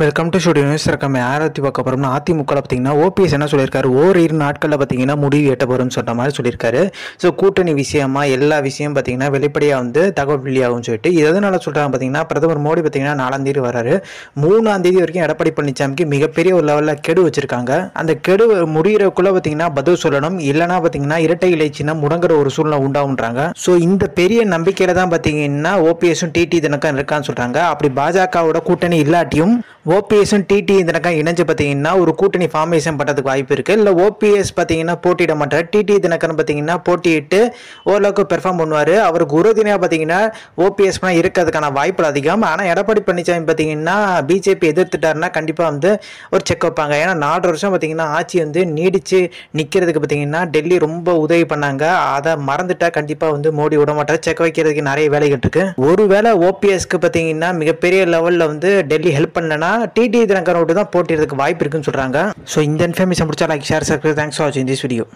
welcome to studio news இருக்கமே ஆராய்ச்சி பார்க்க போகிறோம்னா அதிமுக பார்த்தீங்கன்னா ஓபிஎஸ் என்ன சொல்லியிருக்காரு இரு நாட்களில் பார்த்தீங்கன்னா முடிவு எட்ட போகிறோம்னு சொன்ன மாதிரி சொல்லியிருக்காரு ஸோ கூட்டணி விஷயமா எல்லா விஷயம் பார்த்தீங்கன்னா வெளிப்படையாக வந்து தகவல் வெளியாகும்னு சொல்லிட்டு எதனால் சொல்கிறாங்க பார்த்தீங்கன்னா பிரதமர் மோடி பார்த்தீங்கன்னா நாலாந்தேதி வராரு தேதி வரைக்கும் எடப்பாடி பழனிசாமிக்கு மிகப்பெரிய ஒரு லெவலில் கெடு வச்சுருக்காங்க அந்த கெடு முடிகிறக்குள்ளே பார்த்தீங்கன்னா பதில் சொல்லணும் இல்லைனா பார்த்தீங்கன்னா இரட்டை இலை முடங்குற ஒரு சூழ்நிலை உண்டாகுன்றாங்க ஸோ இந்த பெரிய நம்பிக்கையில் தான் பார்த்தீங்கன்னா ஓபிஎஸும் டிடி தினக்கம் இருக்கான்னு சொல்கிறாங்க அப்படி பாஜகவோட கூட்டணி இல்லாட்டியும் ஓபிஎஸும் டிடி தினக்கம் இணைஞ்சு பார்த்தீங்கன்னா ஒரு கூட்டணி ஃபார்மேஷன் பண்ணுறதுக்கு வாய்ப்பு இருக்குது இல்லை ஓபிஎஸ் பார்த்தீங்கன்னா போட்டியிட மாட்டார் டிடி தினக்கரன் பார்த்தீங்கன்னா போட்டியிட்டு ஓரளவுக்கு பெர்ஃபார்ம் பண்ணுவார் அவருக்கு உறுதுணையாக பார்த்தீங்கன்னா ஓபிஎஸ் பண்ணால் இருக்கிறதுக்கான வாய்ப்புகள் அதிகம் ஆனால் எடப்பாடி பழனிசாமி பார்த்தீங்கன்னா பிஜேபி எதிர்த்துட்டாருன்னா கண்டிப்பாக வந்து ஒரு செக் வைப்பாங்க ஏன்னா நாலு வருஷம் பார்த்தீங்கன்னா ஆட்சி வந்து நீடித்து நிற்கிறதுக்கு பார்த்தீங்கன்னா டெல்லி ரொம்ப உதவி பண்ணாங்க அதை மறந்துட்டால் கண்டிப்பாக வந்து மோடி விட மாட்டார் செக் வைக்கிறதுக்கு நிறைய வேலைகள் இருக்குது ஒருவேளை ஓபிஎஸ்க்கு பார்த்தீங்கன்னா மிகப்பெரிய லெவலில் வந்து டெல்லி ஹெல்ப் பண்ணலன்னா டிடி தினகரன் ஓட்டு தான் போட்டியிறதுக்கு வாய்ப்பு இருக்குன்னு சொல்கிறாங்க ஸோ இந்த இன்ஃபர்மேஷன் பிடிச்சா like share subscribe thanks for வாட்சிங் திஸ் வீடியோ